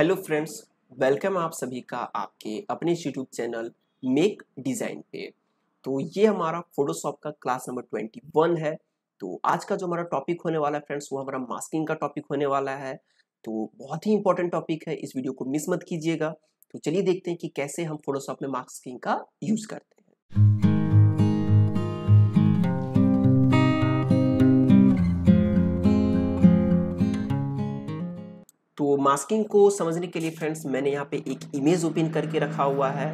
hello friends welcome आप सभी का आपके अपने यूट्यूब चैनल मेक डिज़ाइन पे तो ये हमारा फोटोशॉप का क्लास नंबर ट्वेंटी वन है तो आज का जो हमारा टॉपिक होने वाला है फ्रेंड्स वो हमारा मास्किंग का टॉपिक होने वाला है तो बहुत ही इंपॉर्टेंट टॉपिक है इस वीडियो को मिस मत कीजिएगा तो चलिए देखते हैं कि कैसे हम फोटोशॉप में मास्किंग का यूज़ करते हैं तो मास्किंग को समझने के लिए फ्रेंड्स मैंने यहाँ पे एक इमेज ओपन करके रखा हुआ है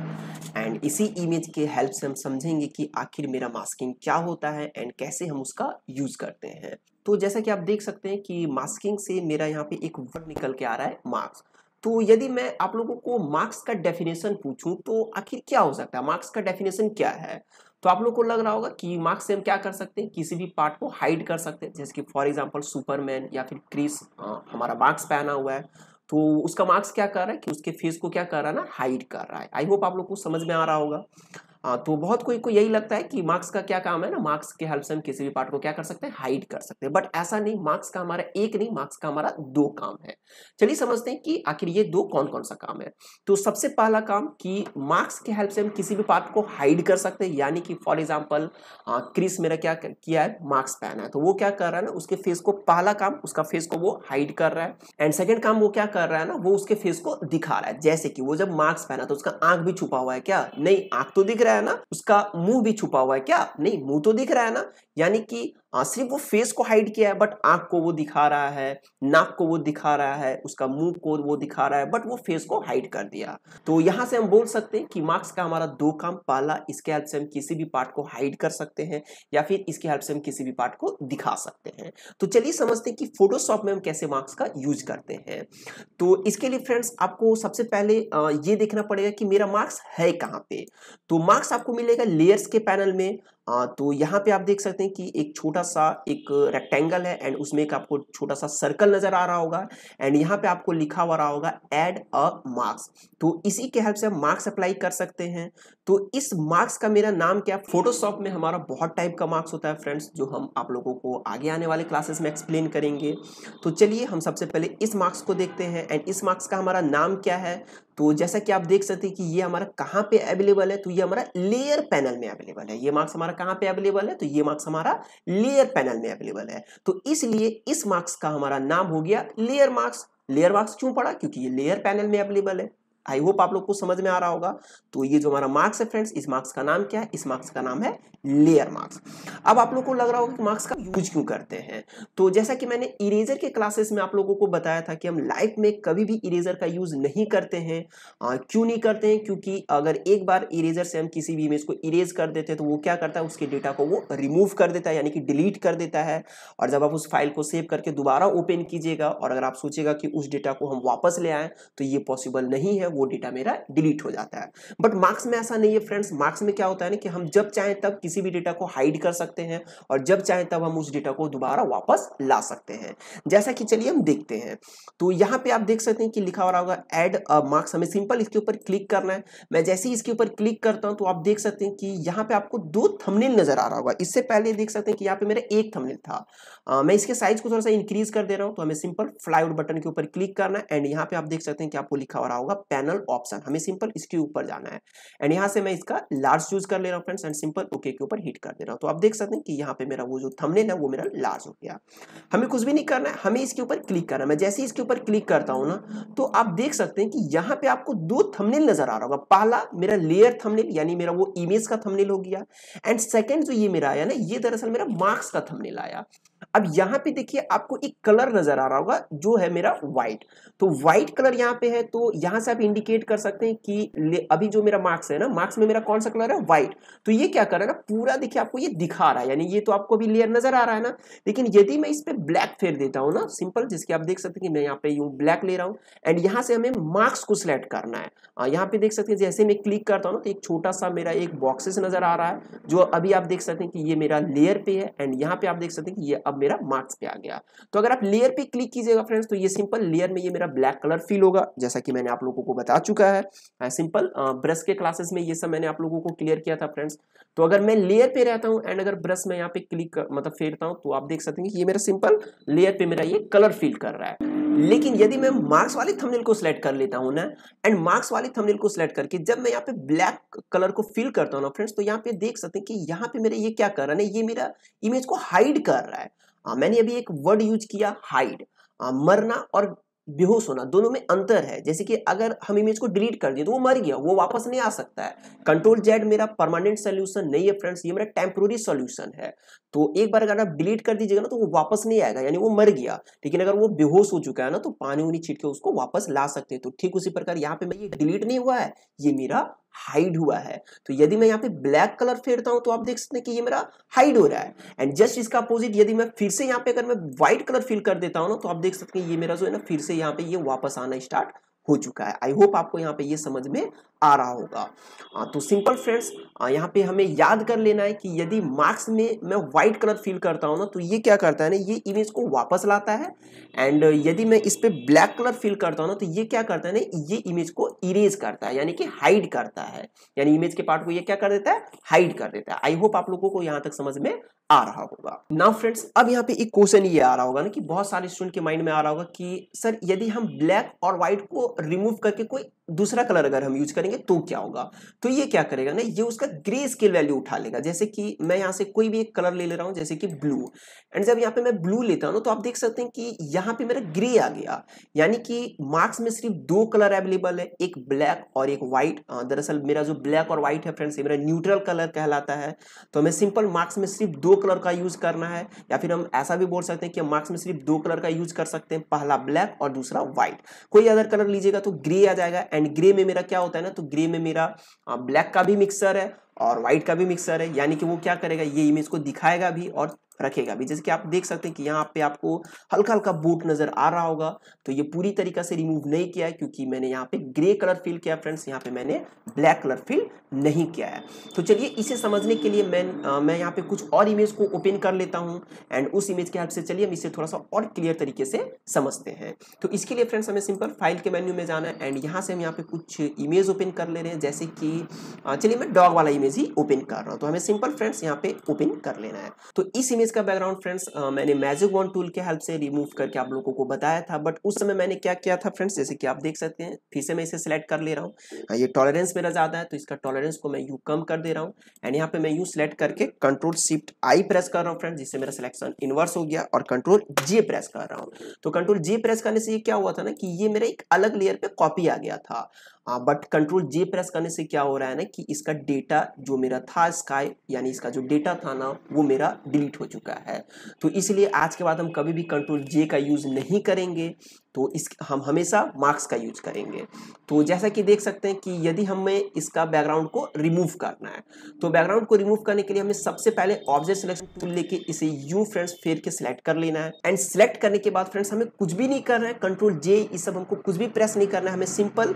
एंड इसी इमेज के हेल्प से हम समझेंगे कि आखिर मेरा मास्किंग क्या होता है एंड कैसे हम उसका यूज़ करते हैं तो जैसा कि आप देख सकते हैं कि मास्किंग से मेरा यहाँ पे एक वर्ड निकल के आ रहा है मार्क्स तो यदि मैं आप लोगों को मार्क्स का डेफिनेशन पूछूं तो आखिर क्या हो सकता है मार्क्स का डेफिनेशन क्या है तो आप लोग को लग रहा होगा कि मार्क्स से हम क्या कर सकते हैं किसी भी पार्ट को हाइड कर सकते हैं जैसे कि फॉर एग्जाम्पल सुपरमैन या फिर क्रिस हमारा मार्क्स पहना हुआ है तो उसका मार्क्स क्या कर रहा है कि उसके फेस को क्या कर रहा है ना हाइड कर रहा है आई होप आप लोग को समझ में आ रहा होगा तो बहुत कोई को यही लगता है कि मार्क्स का क्या काम है ना मार्क्स के हेल्प से हम किसी भी पार्ट को क्या कर सकते हैं हाइड कर सकते हैं बट ऐसा नहीं मार्क्स का हमारा एक नहीं मार्क्स का हमारा दो काम है चलिए समझते हैं कि आखिर ये दो कौन कौन सा काम है तो सबसे पहला काम कि मार्क्स के हेल्प से हम किसी भी पार्ट को हाइड कर सकते हैं यानी कि फॉर एग्जाम्पल क्रिस मेरा क्या किया है मार्क्स पहना है तो वो क्या कर रहा है ना उसके फेस को पहला काम उसका फेस को वो हाइड कर रहा है एंड सेकेंड काम वो क्या कर रहा है ना वो उसके फेस को दिखा रहा है जैसे कि वो जब मार्क्स पहना तो उसका आंख भी छुपा हुआ है क्या नहीं आंख तो दिख रहा है है ना उसका मुंह भी छुपा हुआ है क्या नहीं मुंह तो दिख रहा है ना यानी कि हाँ, सिर्फ वो फेस को हाइड किया है बट आंख को वो दिखा रहा है नाक को वो दिखा रहा है उसका मुंह को वो दिखा रहा है बट वो फेस को हाइड कर दिया तो यहां से हम बोल सकते हैं कि मार्क्स का हमारा दो काम पाला इसके हेल्प से हम किसी भी पार्ट को हाइड कर सकते हैं या फिर इसके हेल्प से हम किसी भी पार्ट को दिखा सकते हैं तो चलिए समझते हैं कि फोटोशॉप में हम कैसे मार्क्स का यूज करते हैं तो इसके लिए फ्रेंड्स आपको सबसे पहले ये देखना पड़ेगा कि मेरा मार्क्स है कहाँ पे तो मार्क्स आपको मिलेगा लेयर्स के पैनल में तो यहाँ पे आप देख सकते हैं कि एक छोटा सा एक रेक्टेंगल है एंड उसमें एक आपको छोटा सा सर्कल नजर आ रहा होगा एंड यहाँ पे आपको लिखा हुआ रहा होगा एड अ मार्क्स तो इसी के हेल्प से हम मार्क्स अप्लाई कर सकते हैं तो इस मार्क्स का मेरा नाम क्या फोटोशॉप में हमारा बहुत टाइप का मार्क्स होता है फ्रेंड्स जो हम आप लोगों को आगे आने वाले क्लासेस में एक्सप्लेन करेंगे तो चलिए हम सबसे पहले इस मार्क्स को देखते हैं एंड इस मार्क्स का हमारा नाम क्या है तो जैसा कि आप देख सकते हैं कि ये हमारा कहाँ पे अवेलेबल है तो ये हमारा लेयर पैनल में अवेलेबल है ये मार्क्स हमारा कहाँ पे अवेलेबल है तो ये मार्क्स हमारा लेयर पैनल में अवेलेबल है तो इसलिए इस मार्क्स का हमारा नाम हो गया लेयर मार्क्स लेयर मार्क्स क्यों पड़ा क्योंकि ये लेयर पैनल में अवेलेबल है आई होप आप लोग को समझ में आ रहा होगा तो ये जो हमारा मार्क्स है फ्रेंड्स इस मार्क्स का नाम क्या है इस मार्क्स का नाम है लेयर मार्क्स अब आप लोग को लग रहा होगा कि मार्क्स का यूज क्यों करते हैं तो जैसा कि मैंने इरेजर के क्लासेस में आप लोगों को बताया था कि हम लाइफ में कभी भी इरेजर का यूज नहीं करते हैं क्यों नहीं करते हैं क्योंकि अगर एक बार इरेजर से हम किसी भी इमेज को इरेज कर देते हैं तो वो क्या करता है उसके डेटा को वो रिमूव कर देता है यानी कि डिलीट कर देता है और जब आप उस फाइल को सेव करके दोबारा ओपन कीजिएगा और अगर आप सोचिएगा कि उस डेटा को हम वापस ले आए तो ये पॉसिबल नहीं है वो डेटा मेरा डिलीट हो जाता है बट मार्क्स में ऐसा नहीं है फ्रेंड्स मार्क्स में क्या होता है ना कि हम जब चाहें तब किसी भी डेटा को हाइड कर सकते सकते हैं और जब चाहे तब हम उस डेटा को दोबारा वापस ला सकते हैं जैसा कि चलिए हम देखते हैं तो यहाँ पे आप देख सकते हैं कि लिखा हो रहा होगा एड मार्क्स हमें सिंपल इसके ऊपर क्लिक करना है मैं जैसे ही इसके ऊपर क्लिक करता हूँ तो आप देख सकते हैं कि यहाँ पे आपको दो थमनेल नजर आ रहा होगा इससे पहले देख सकते हैं कि यहाँ पे मेरा एक थमनेल था आ, मैं इसके साइज को थोड़ा सा इंक्रीज कर दे रहा हूँ तो हमें सिंपल फ्लाईवुड बटन के ऊपर क्लिक करना है एंड यहाँ पे आप देख सकते हैं कि आपको लिखा हो रहा होगा पैनल ऑप्शन हमें सिंपल इसके ऊपर जाना है एंड यहाँ से मैं इसका लार्ज चूज कर ले रहा हूँ फ्रेंड्स एंड सिंपल ओके के ऊपर हिट कर दे रहा हूँ तो आप देख सकते सकते हैं कि यहाँ पे मेरा वो जो थंबनेल है वो मेरा लार्ज हो गया हमें कुछ भी नहीं करना है हमें इसके ऊपर क्लिक करना है मैं जैसे ही इसके ऊपर क्लिक करता हूँ ना तो आप देख सकते हैं कि यहाँ पे आपको दो थमनेल नजर आ रहा होगा पहला मेरा लेयर थमनेल यानी मेरा वो इमेज का थमनेल हो गया एंड सेकेंड जो ये मेरा आया ना ये दरअसल मेरा मार्क्स का थमनेल आया अब यहां पे देखिए आपको एक कलर नजर आ रहा होगा जो है मेरा व्हाइट तो व्हाइट कलर यहां पे है तो यहां से आप इंडिकेट कर सकते हैं कि अभी जो मेरा मार्क्स है ना मार्क्स में मेरा कौन सा कलर है व्हाइट तो ये क्या करेगा पूरा देखिए आपको ये दिखा रहा है यानी ये तो आपको अभी लेयर नजर आ रहा है ना लेकिन यदि मैं इस पर ब्लैक फेर देता हूं ना सिंपल जिसके आप देख सकते हैं कि मैं यहाँ पे यू ब्लैक ले रहा हूँ एंड यहां से हमें मार्क्स को सिलेक्ट करना है यहाँ पे देख सकते हैं जैसे मैं क्लिक करता हूँ ना तो एक छोटा सा मेरा एक बॉक्सेस नजर आ रहा है जो अभी आप देख सकते हैं कि ये मेरा लेयर पे है एंड यहाँ पे आप देख सकते हैं कि ये अब मेरा मार्क्स पे आ गया तो अगर आप लेयर पे क्लिक कीजिएगा फ्रेंड्स तो ये सिंपल लेयर में ये मेरा ब्लैक कलर फील होगा जैसा कि मैंने आप लोगों को बता चुका है सिंपल हाँ, ब्रश के क्लासेस में ये सब मैंने आप लोगों को क्लियर किया था फ्रेंड्स तो अगर मैं लेयर पे रहता हूँ एंड अगर ब्रश में यहाँ पे क्लिक मतलब फेरता हूँ तो आप देख सकते हैं कि ये मेरा सिंपल लेयर पे मेरा ये कलर फील कर रहा है लेकिन यदि मैं मार्क्स वाले थंबनेल को सिलेक्ट कर लेता हूँ ना एंड मार्क्स वाली थंबनेल को सिलेक्ट करके जब मैं यहाँ पे ब्लैक कलर को फिल करता हूँ ना फ्रेंड्स तो यहाँ पे देख सकते हैं कि यहाँ पे मेरे ये क्या कर रहा है ना ये मेरा इमेज को हाइड कर रहा है आ, हाँ, मैंने अभी एक वर्ड यूज किया हाइड आ, मरना और बेहोश होना दोनों में अंतर है जैसे कि अगर हम इमेज को डिलीट कर दिए तो वो मर गया वो वापस नहीं आ सकता है कंट्रोल जेड मेरा परमानेंट सोल्यूशन नहीं है फ्रेंड्स ये मेरा टेम्प्रोरी सोल्यूशन है तो एक बार अगर आप डिलीट कर दीजिएगा ना तो वो वापस नहीं आएगा यानी वो मर गया लेकिन अगर वो बेहोश हो चुका है ना तो पानी उनी छिटके उसको वापस ला सकते हैं तो ठीक उसी प्रकार यहाँ पे मैं ये डिलीट नहीं हुआ है ये मेरा हाइड हुआ है तो यदि मैं यहाँ पे ब्लैक कलर फेरता हूँ तो आप देख सकते हैं कि ये मेरा हाइड हो रहा है एंड जस्ट इसका अपोजिट यदि मैं फिर से यहाँ पे अगर मैं व्हाइट कलर फिल कर देता हूँ ना तो आप देख सकते हैं ये मेरा जो है ना फिर से यहाँ पे ये वापस आना स्टार्ट हो चुका है आई होप आपको यहाँ पे ये समझ में आ रहा होगा आ, हाँ, तो सिंपल फ्रेंड्स हाँ, यहाँ पे हमें याद कर लेना है कि यदि मार्क्स में मैं व्हाइट कलर फिल करता हूँ ना तो ये क्या करता है ना ये इमेज को वापस लाता है एंड यदि मैं इस पर ब्लैक कलर फिल करता हूँ ना तो ये क्या करता है ना ये इमेज को इरेज करता है यानी कि हाइड करता है यानी इमेज के पार्ट को ये क्या कर देता है हाइड कर देता है आई होप आप लोगों को यहां तक समझ में आ रहा होगा नाउ फ्रेंड्स अब यहाँ पे एक क्वेश्चन ये आ रहा होगा ना कि बहुत सारे स्टूडेंट के माइंड में आ रहा होगा कि सर यदि हम ब्लैक और व्हाइट को रिमूव करके कोई दूसरा कलर अगर हम यूज करेंगे तो क्या होगा तो ये क्या करेगा ना ये उसका ग्रे स्केल वैल्यू उठा लेगा जैसे कि मैं यहाँ से कोई भी एक कलर ले ले रहा हूँ जैसे कि ब्लू एंड जब यहाँ पे मैं ब्लू लेता हूँ तो आप देख सकते हैं कि यहाँ पे मेरा ग्रे आ गया यानी कि मार्क्स में सिर्फ दो कलर अवेलेबल है एक ब्लैक और एक व्हाइट दरअसल मेरा जो ब्लैक और व्हाइट है फ्रेंड्स ये मेरा न्यूट्रल कलर कहलाता है तो हमें सिंपल मार्क्स में सिर्फ दो कलर का यूज़ करना है या फिर हम ऐसा भी बोल सकते हैं कि मार्क्स में सिर्फ दो कलर का यूज़ कर सकते हैं पहला ब्लैक और दूसरा व्हाइट कोई अदर कलर लीजिएगा तो ग्रे आ जाएगा एंड ग्रे में मेरा क्या होता है ना तो ग्रे में मेरा ब्लैक का भी मिक्सर है और व्हाइट का भी मिक्सर है यानी कि वो क्या करेगा ये इमेज को दिखाएगा भी और रखेगा भी जैसे कि आप देख सकते हैं कि यहाँ पे आपको हल्का हल्का बूट नजर आ रहा होगा तो ये पूरी तरीका से रिमूव नहीं किया है क्योंकि मैंने यहाँ पे ग्रे कलर फिल किया फ्रेंड्स यहाँ पे मैंने ब्लैक कलर फिल नहीं किया है तो चलिए इसे समझने के लिए मैं आ, मैं यहाँ पे कुछ और इमेज को ओपन कर लेता हूँ एंड उस इमेज के हेल्प से चलिए हम इसे थोड़ा सा और क्लियर तरीके से समझते हैं तो इसके लिए फ्रेंड्स हमें सिंपल फाइल के मेन्यू में जाना है एंड यहाँ से हम यहाँ पे कुछ इमेज ओपन कर ले रहे हैं जैसे कि चलिए मैं डॉग वाला इमेज ही ओपन कर रहा हूँ तो हमें सिंपल फ्रेंड्स यहाँ पे ओपन कर लेना है तो इस इमेज इसका बैकग्राउंड फ्रेंड्स मैंने मैजिक वन टूल के हेल्प से रिमूव करके आप लोगों को बताया था बट उस समय मैंने क्या किया था फ्रेंड्स जैसे कि आप देख सकते हैं फिर से मैं इसे सिलेक्ट कर ले रहा हूँ हाँ, ये टॉलरेंस मेरा ज़्यादा है तो इसका टॉलरेंस को मैं यू कम कर दे रहा हूँ एंड यहाँ पे मैं यू सिलेक्ट करके कंट्रोल शिफ्ट आई प्रेस कर रहा हूँ फ्रेंड्स जिससे मेरा सिलेक्शन इनवर्स हो गया और कंट्रोल जे प्रेस कर रहा हूँ तो कंट्रोल जे प्रेस करने से ये क्या हुआ था ना कि ये मेरा एक अलग लेयर पे कॉपी आ गया था बट कंट्रोल जे प्रेस करने से क्या हो रहा है ना कि इसका डेटा जो मेरा था स्काई यानी इसका जो डेटा था ना वो मेरा डिलीट हो चुका चुका है तो इसलिए आज के बाद हम कभी भी कंट्रोल जे का यूज़ नहीं करेंगे तो इस हम हमेशा मार्क्स का यूज करेंगे तो जैसा कि देख सकते हैं कि यदि हमें इसका बैकग्राउंड को रिमूव करना है तो बैकग्राउंड को रिमूव करने के लिए हमें सबसे पहले ऑब्जेक्ट सिलेक्शन टूल लेके इसे यू फ्रेंड्स फेर के सिलेक्ट कर लेना है एंड सिलेक्ट करने के बाद फ्रेंड्स हमें कुछ भी नहीं करना है कंट्रोल जे ये सब हमको कुछ भी प्रेस नहीं करना है हमें सिंपल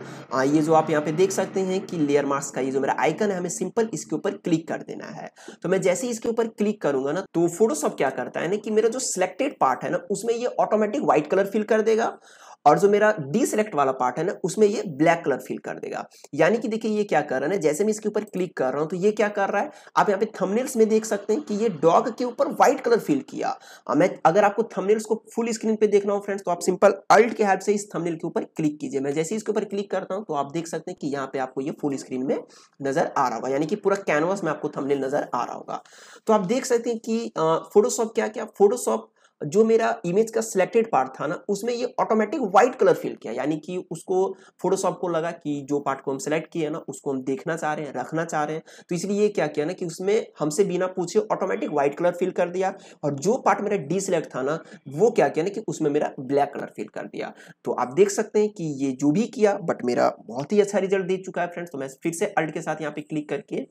ये जो आप यहाँ पे देख सकते हैं कि लेयर मार्क्स का ये जो मेरा आइकन है हमें सिंपल इसके ऊपर क्लिक कर देना है तो मैं जैसे ही इसके ऊपर क्लिक करूंगा ना तो फोटोशॉप क्या करता है ना कि मेरा जो सिलेक्टेड पार्ट है ना उसमें ये ऑटोमेटिक व्हाइट कलर फिल कर देगा और जो मेरा डीसेलेक्ट वाला पार्ट है ना उसमें ये ब्लैक कलर फिल कर देगा यानी कि देखिए ये क्या कर रहा है जैसे मैं इसके ऊपर क्लिक कर रहा हूँ तो ये क्या कर रहा है आप यहाँ पे थंबनेल्स में देख सकते हैं कि ये डॉग के ऊपर व्हाइट कलर फिल किया हाँ, मैं अगर आपको थमनेल्स को फुल स्क्रीन पे देखना हो फ्रेंड्स तो आप सिंपल अल्ट के हेल्प से इस थमनेल के ऊपर क्लिक कीजिए मैं जैसे इसके ऊपर क्लिक करता हूँ तो आप देख सकते हैं कि यहाँ पे आपको ये फुल स्क्रीन में नजर आ रहा होगा यानी कि पूरा कैनवास में आपको थमनेल नजर आ रहा होगा तो आप देख सकते हैं कि फोटोशॉप क्या क्या फोटोशॉप जो मेरा इमेज का सिलेक्टेड पार्ट था ना उसमें ये ऑटोमेटिक व्हाइट कलर फिल किया यानी कि उसको फोटोशॉप को लगा कि जो पार्ट को हम सेलेक्ट किए ना उसको हम देखना चाह रहे हैं रखना चाह रहे हैं तो इसलिए ये क्या किया ना कि उसमें हमसे बिना पूछे ऑटोमेटिक व्हाइट कलर फिल कर दिया और जो पार्ट मेरा डी सिलेक्ट था ना वो क्या किया ना कि उसमें मेरा ब्लैक कलर फिल कर दिया तो आप देख सकते हैं कि ये जो भी किया बट मेरा बहुत ही अच्छा रिजल्ट दे चुका है फ्रेंड्स तो मैं फिर से अल्ट के साथ यहाँ पे क्लिक करके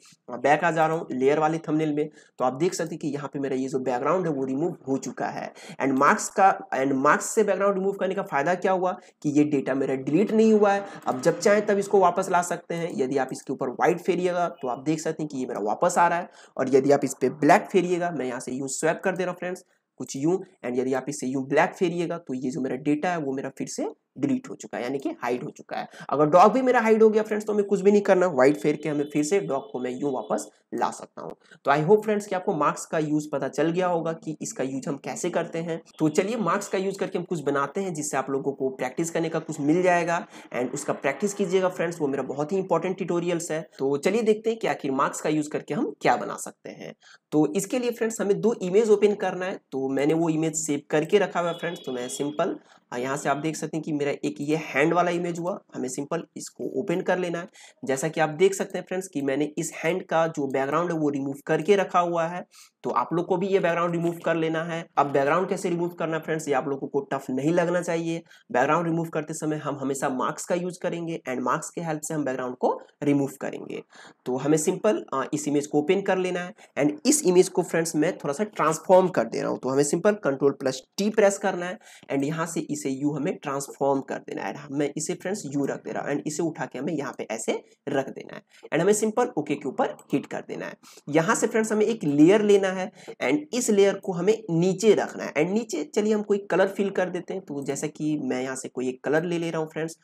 बैक आ जा रहा हूँ लेयर वाले थमनेल में तो आप देख सकते हैं कि यहाँ पे मेरा ये जो बैकग्राउंड है वो रिमूव हो चुका है एंड मार्क्स का एंड मार्क्स से बैकग्राउंड रिमूव करने का फायदा क्या हुआ कि ये डेटा मेरा डिलीट नहीं हुआ है अब जब चाहें तब इसको वापस ला सकते हैं यदि आप इसके ऊपर व्हाइट फेरिएगा तो आप देख सकते हैं कि ये मेरा वापस आ रहा है और यदि आप इस पर ब्लैक फेरिएगा मैं यहाँ से यूँ स्वैप कर दे रहा हूँ फ्रेंड्स कुछ यूँ एंड यदि आप इसे यूँ ब्लैक फेरिएगा तो ये जो मेरा डेटा है वो मेरा फिर से डिलीट हो चुका है यानी कि हाइड हो चुका है अगर डॉग भी मेरा हाइड हो गया फ्रेंड्स तो हमें कुछ भी नहीं करना व्हाइट फेर के हमें फिर से डॉग को मैं यूं वापस ला सकता हूं तो आई होप फ्रेंड्स कि आपको मार्क्स का यूज पता चल गया होगा कि इसका यूज हम कैसे करते हैं तो चलिए मार्क्स का यूज करके हम कुछ बनाते हैं जिससे आप लोगों को प्रैक्टिस करने का कुछ मिल जाएगा एंड उसका प्रैक्टिस कीजिएगा फ्रेंड्स वो मेरा बहुत ही इंपॉर्टेंट ट्यूटोरियल्स है तो चलिए देखते हैं कि आखिर मार्क्स का यूज करके हम क्या बना सकते हैं तो इसके लिए फ्रेंड्स हमें दो इमेज ओपन करना है तो मैंने वो इमेज सेव करके रखा हुआ फ्रेंड्स तो मैं सिंपल हाँ, यहाँ से आप देख सकते हैं कि मेरा एक ये हैंड वाला इमेज हुआ हमें सिंपल इसको ओपन कर लेना है जैसा कि आप देख सकते हैं फ्रेंड्स कि मैंने इस हैंड का जो बैकग्राउंड है वो रिमूव करके रखा हुआ है तो आप लोग को भी ये बैकग्राउंड रिमूव कर लेना है अब बैकग्राउंड कैसे रिमूव करना है फ्रेंड्स ये आप लोगों को टफ नहीं लगना चाहिए बैकग्राउंड रिमूव करते समय हम हमेशा मार्क्स का यूज करेंगे एंड मार्क्स के हेल्प से हम बैकग्राउंड को रिमूव करेंगे तो हमें सिंपल इस इमेज को ओपन कर लेना है एंड इस इमेज को फ्रेंड्स मैं थोड़ा सा ट्रांसफॉर्म कर दे रहा हूँ तो हमें simple control plus T press करना है एंड यहाँ से इस इसे यू हमें ट्रांसफॉर्म कर देना है हमें इसे फ्रेंड्स यू रख दे रहा हूँ एंड इसे उठा के हमें यहाँ पे ऐसे रख देना है एंड हमें सिंपल ओके के ऊपर हिट कर देना है यहाँ से फ्रेंड्स हमें एक लेयर लेना है एंड इस लेयर को हमें नीचे रखना है एंड नीचे चलिए हम कोई कलर फिल कर देते हैं तो जैसा कि मैं यहाँ से कोई एक कलर ले ले रहा हूँ फ्रेंड्स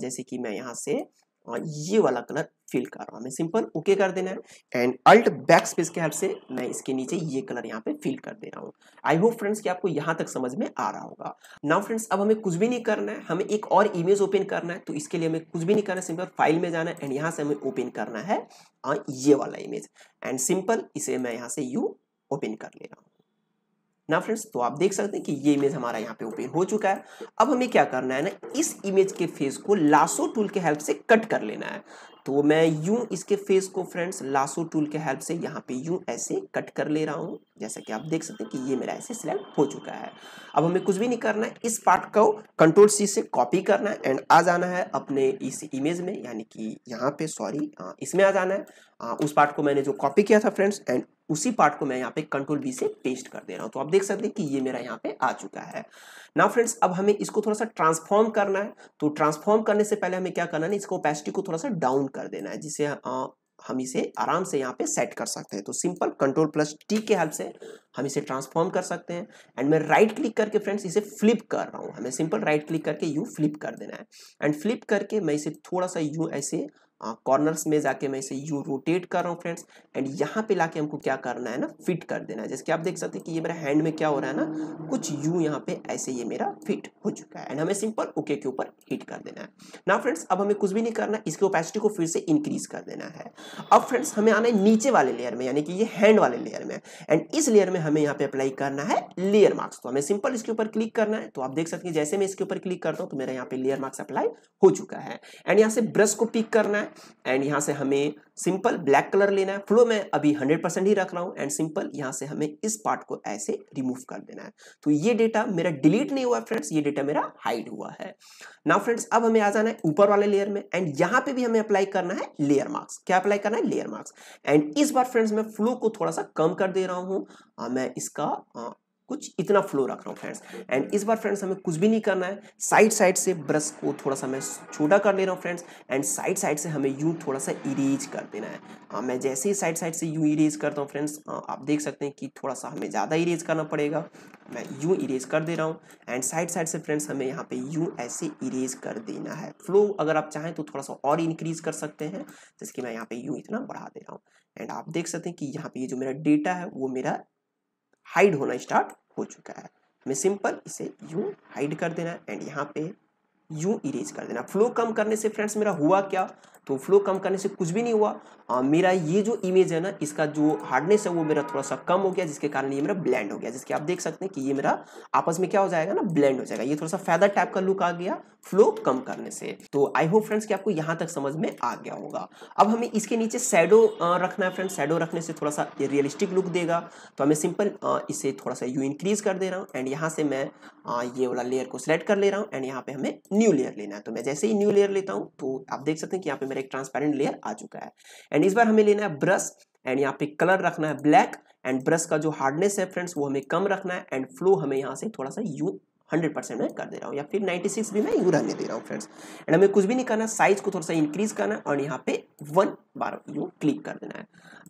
जैसे कि मैं यहाँ से और ये वाला कलर फिल कर रहा हूँ हमें सिंपल ओके कर देना है एंड अल्ट बैक स्पेस के हेल्प से मैं इसके नीचे ये कलर यहाँ पे फिल कर दे रहा हूँ आई होप फ्रेंड्स कि आपको यहाँ तक समझ में आ रहा होगा नाउ फ्रेंड्स अब हमें कुछ भी नहीं करना है हमें एक और इमेज ओपन करना है तो इसके लिए हमें कुछ भी नहीं करना है सिंपल फाइल में जाना है एंड यहाँ से हमें ओपन करना है ये वाला इमेज एंड सिंपल इसे मैं यहाँ से यू ओपन कर ले रहा हूँ ना फ्रेंड्स तो आप देख सकते हैं कि ये इमेज हमारा यहाँ पे ओपन हो चुका है अब हमें क्या करना है ना इस इमेज के फेस को लासो टूल के हेल्प से कट कर लेना है तो मैं यूं इसके फेस को फ्रेंड्स लासो टूल के हेल्प से यहाँ पे यूं ऐसे कट कर ले रहा हूँ जैसा कि आप देख सकते हैं कि ये मेरा ऐसे सिलेक्ट हो चुका है अब हमें कुछ भी नहीं करना है इस पार्ट को कंट्रोल सी से कॉपी करना है एंड आ जाना है अपने इस इमेज में यानी कि यहाँ पे सॉरी इसमें आ जाना है आ, उस पार्ट को मैंने जो कॉपी किया था फ्रेंड्स एंड उसी पार्ट को मैं यहाँ पे कंट्रोल बी से पेस्ट कर दे रहा हूँ तो आप देख सकते हैं कि ये मेरा यहाँ पे आ चुका है ना फ्रेंड्स अब हमें इसको थोड़ा सा ट्रांसफॉर्म करना है तो ट्रांसफॉर्म करने से पहले हमें क्या करना है इसको ओपेसिटी को थोड़ा सा डाउन कर देना है जिसे हम इसे आराम से यहाँ पे सेट कर सकते हैं तो सिंपल कंट्रोल प्लस टी के हेल्प से हम इसे ट्रांसफॉर्म कर सकते हैं एंड मैं राइट क्लिक करके फ्रेंड्स इसे फ्लिप कर रहा हूँ हमें सिंपल राइट क्लिक करके यू फ्लिप कर देना है एंड फ्लिप करके मैं इसे थोड़ा सा यू ऐसे कॉर्नर्स हाँ, में जाके मैं इसे यू रोटेट कर रहा हूँ फ्रेंड्स एंड यहाँ पे लाके हमको क्या करना है ना फिट कर देना है जैसे कि आप देख सकते हैं कि ये मेरा हैंड में क्या हो रहा है ना कुछ यू यहाँ पे ऐसे ये मेरा फिट हो चुका है एंड हमें सिंपल ओके के ऊपर हिट कर देना है ना फ्रेंड्स अब हमें कुछ भी नहीं करना इसके ओपेसिटी को फिर से इंक्रीज कर देना है अब फ्रेंड्स हमें आना है नीचे वाले लेयर में यानी कि ये हैंड वाले लेयर में एंड इस लेयर में हमें यहाँ पे अप्लाई करना है लेयर मार्क्स तो हमें सिंपल इसके ऊपर क्लिक करना है तो आप देख सकते हैं जैसे मैं इसके ऊपर क्लिक करता हूँ तो मेरा यहाँ पे लेयर मार्क्स अप्लाई हो चुका है एंड यहाँ से ब्रश को पिक करना है एंड यहाँ से हमें सिंपल ब्लैक कलर लेना है फ्लो में अभी 100 परसेंट ही रख रहा हूँ एंड सिंपल यहाँ से हमें इस पार्ट को ऐसे रिमूव कर देना है तो ये डेटा मेरा डिलीट नहीं हुआ फ्रेंड्स ये डेटा मेरा हाइड हुआ है ना फ्रेंड्स अब हमें आ जाना है ऊपर वाले लेयर में एंड यहाँ पे भी हमें अप्लाई करना है लेयर मार्क्स क्या अप्लाई करना है लेयर मार्क्स एंड इस बार फ्रेंड्स मैं फ्लो को थोड़ा सा कम कर दे रहा हूँ मैं इसका कुछ इतना फ्लो रख रहा हूँ फ्रेंड्स एंड इस बार फ्रेंड्स हमें कुछ भी नहीं करना है साइड साइड से ब्रश को थोड़ा सा मैं छोटा कर ले रहा हूँ फ्रेंड्स एंड साइड साइड से हमें यूँ थोड़ा सा इरेज कर देना है आ, मैं जैसे ही साइड साइड से यूँ इरेज करता हूँ फ्रेंड्स आप देख सकते हैं कि थोड़ा सा हमें ज़्यादा इरेज करना पड़ेगा मैं यूँ इरेज कर दे रहा हूँ एंड साइड साइड से फ्रेंड्स हमें यहाँ पे यूँ ऐसे इरेज कर देना है फ्लो अगर आप चाहें तो थोड़ा सा और इंक्रीज कर सकते हैं जैसे कि मैं यहाँ पे यूँ इतना बढ़ा दे रहा हूँ एंड आप देख सकते हैं कि यहाँ पे ये जो मेरा डेटा है वो मेरा हाइड होना स्टार्ट हो चुका है हमें सिंपल इसे यूं हाइड कर देना एंड यहाँ पे यू इरेज कर देना फ्लो कम करने से फ्रेंड्स मेरा हुआ क्या तो फ्लो कम करने से कुछ भी नहीं हुआ आ, मेरा ये जो इमेज है ना इसका जो हार्डनेस है वो मेरा थोड़ा सा कम हो गया जिसके कारण ये मेरा ब्लेंड हो गया जिसके आप देख सकते हैं कि ये मेरा आपस में क्या हो जाएगा ना ब्लेंड हो जाएगा ये थोड़ा सा फैदर टाइप का लुक आ गया फ्लो कम करने से तो आई होप फ्रेंड्स कि आपको यहाँ तक समझ में आ गया होगा अब हमें इसके नीचे सैडो रखना है फ्रेंड्स सैडो रखने से थोड़ा सा रियलिस्टिक लुक देगा तो हमें सिंपल इसे थोड़ा सा यू इंक्रीज कर दे रहा हूँ एंड यहाँ से मैं ये वाला लेयर को सिलेक्ट कर ले रहा हूँ एंड यहाँ पे हमें न्यू लेयर लेना है तो मैं जैसे ही न्यू लेयर लेता हूँ तो आप देख सकते हैं कि यहाँ पे मेरा एक ट्रांसपेरेंट लेयर आ चुका है एंड इस बार हमें लेना है ब्रश एंड यहाँ पे कलर रखना है ब्लैक एंड ब्रश का जो हार्डनेस है फ्रेंड्स वो हमें कम रखना है एंड फ्लो हमें यहाँ से थोड़ा सा यू 100% परसेंट मैं कर दे रहा हूँ या फिर 96 भी मैं यू रहने दे रहा हूँ फ्रेंड्स एंड हमें कुछ भी नहीं करना साइज को थोड़ा सा इंक्रीज करना और यहाँ पे वन बार यू क्लिक कर देना है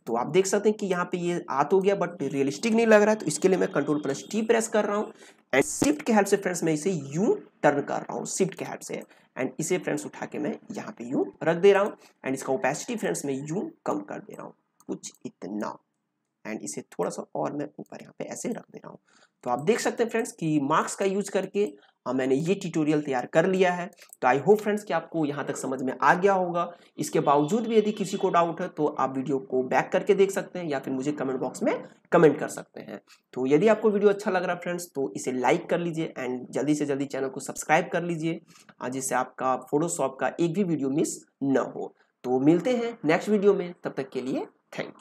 तो आप देख सकते हैं कि यहाँ पे ये आ तो गया बट रियलिस्टिक नहीं लग रहा है तो इसके लिए मैं कंट्रोल प्लस टी प्रेस कर रहा हूँ एंड शिफ्ट के हेल्प से फ्रेंड्स मैं इसे यू टर्न कर रहा हूँ शिफ्ट के हेल्प से एंड इसे फ्रेंड्स उठा के मैं यहाँ पे यू रख दे रहा हूँ एंड इसका ओपेसिटी फ्रेंड्स मैं यू कम कर दे रहा हूँ कुछ इतना एंड इसे थोड़ा सा और मैं ऊपर यहाँ पे ऐसे रख दे रहा हूँ तो आप देख सकते हैं फ्रेंड्स कि मार्क्स का यूज करके आ, मैंने ये ट्यूटोरियल तैयार कर लिया है तो आई होप फ्रेंड्स कि आपको यहाँ तक समझ में आ गया होगा इसके बावजूद भी यदि किसी को डाउट है तो आप वीडियो को बैक करके देख सकते हैं या फिर मुझे कमेंट बॉक्स में कमेंट कर सकते हैं तो यदि आपको वीडियो अच्छा लग रहा है फ्रेंड्स तो इसे लाइक कर लीजिए एंड जल्दी से जल्दी चैनल को सब्सक्राइब कर लीजिए जिससे आपका फोटोशॉप का एक भी वीडियो मिस न हो तो मिलते हैं नेक्स्ट वीडियो में तब तक के लिए थैंक यू